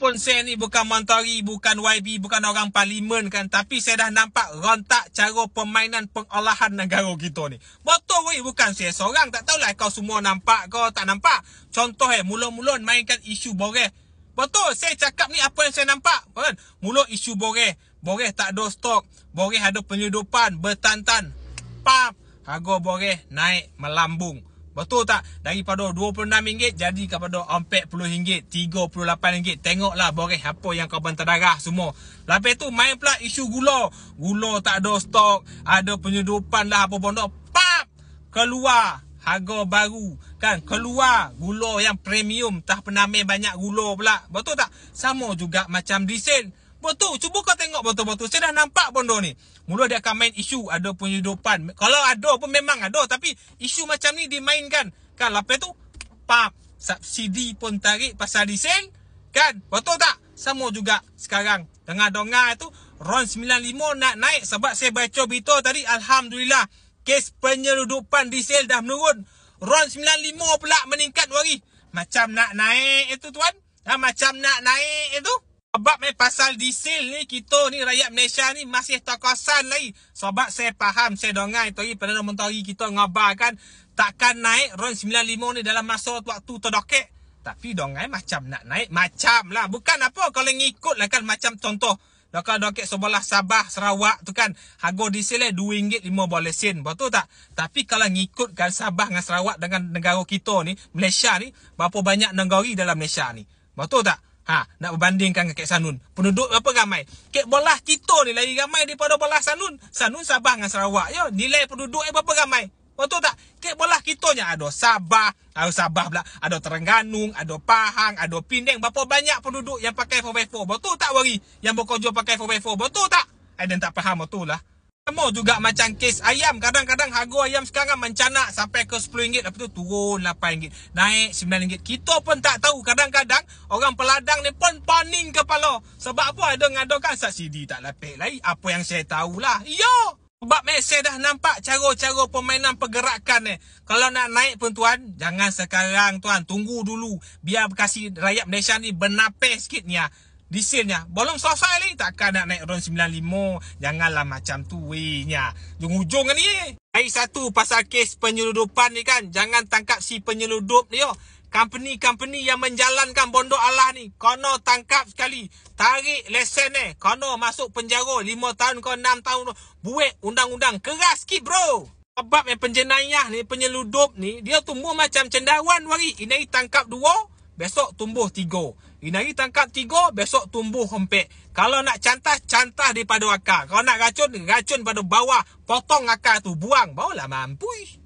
pun saya ni bukan Montori, bukan YB, bukan orang parlimen kan. Tapi saya dah nampak rontak cara permainan pengolahan negara kita ni. Betul weh, bukan saya seorang. Tak tahulah kau semua nampak kau tak nampak. Contoh eh, mula-mula mainkan isu boreh. Betul, saya cakap ni apa yang saya nampak. Kan? Mula isu boreh. Boreh tak ada stok. Boreh ada penyudupan, bertantan. Pam! Harga boreh naik melambung. Betul tak? Daripada RM26 jadi kepada RM40, RM38. Tengoklah boleh apa yang kau bantah darah semua. Lepas tu main pula isu gula. Gula tak ada stok. Ada penyedupan lah apa benda. Pap! Keluar harga baru kan keluar gula yang premium tak pernah main banyak gula pula betul tak sama juga macam diesel Betul. Cuba kau tengok betul-betul. Saya dah nampak bondo ni. Mula dia akan main isu ada pun hidupan. Kalau ada pun memang ada. Tapi isu macam ni dimainkan. Kan lapis tu. Pap. Subsidi pun tarik pasal diesel. Kan? Betul tak? Sama juga sekarang. Dengar-dengar tu. RON95 nak naik sebab saya baca berita tadi. Alhamdulillah. Kes penyeludupan diesel dah menurun. RON95 pula meningkat lagi. Macam nak naik itu tuan. Ha, macam nak naik itu. Sebab ni pasal disil ni kita ni rakyat Malaysia ni masih terkosan lagi. Sebab saya faham saya dongai tadi pada menteri kita ngabarkan takkan naik RON 95 ni dalam masa waktu terdokek. Tapi dongai eh, macam nak naik macam lah. Bukan apa kalau ngikut lah kan macam contoh. Dokal doket sebelah Sabah, Sarawak tu kan. Harga diesel ni RM2.5 boleh sen. Betul tak? Tapi kalau ngikutkan Sabah dengan Sarawak dengan negara kita ni. Malaysia ni. Berapa banyak negara dalam Malaysia ni. Betul tak? Ha, nak berbandingkan dengan Kek Sanun. Penduduk berapa ramai? Kek Belah kita ni lagi ramai daripada Belah Sanun. Sanun Sabah dengan Sarawak. Ya, nilai penduduk yang berapa ramai? Betul tak? Kek Belah kita ni ada Sabah. Ada Sabah pula. Ada Terengganu. Ada Pahang. Ada Pindeng. Berapa banyak penduduk yang pakai 4x4? Betul tak, Wari? Yang berkongjur pakai 4x4? Betul tak? Eh, Aiden tak faham betul lah sama juga macam kes ayam. Kadang-kadang harga ayam sekarang mencanak sampai ke RM10. Lepas tu turun RM8. Naik RM9. Kita pun tak tahu. Kadang-kadang orang peladang ni pun paning kepala. Sebab apa ada ngadokan subsidi tak lepek lagi. Apa yang saya tahulah. Yo! Ya! Sebab saya dah nampak cara-cara permainan pergerakan ni. Kalau nak naik pun tuan, jangan sekarang tuan. Tunggu dulu. Biar kasih rakyat Malaysia ni bernapas sikit ni lah. Disinnya Belum selesai ni Takkan nak naik RON 95 Janganlah macam tu Weinya Ujung-ujung ni Lagi satu Pasal kes penyeludupan ni kan Jangan tangkap si penyeludup ni yo. Company-company yang menjalankan bondo Allah ni Kono tangkap sekali Tarik lesen ni eh. Kono masuk penjara 5 tahun ke 6 tahun Buat undang-undang Keras sikit bro Sebab yang penjenayah ni Penyeludup ni Dia tumbuh macam cendawan wari Ini tangkap dua besok tumbuh tiga. Inari tangkap tiga, besok tumbuh empat. Kalau nak cantah, cantah daripada akar. Kalau nak racun, racun pada bawah. Potong akar tu, buang. Barulah mampu.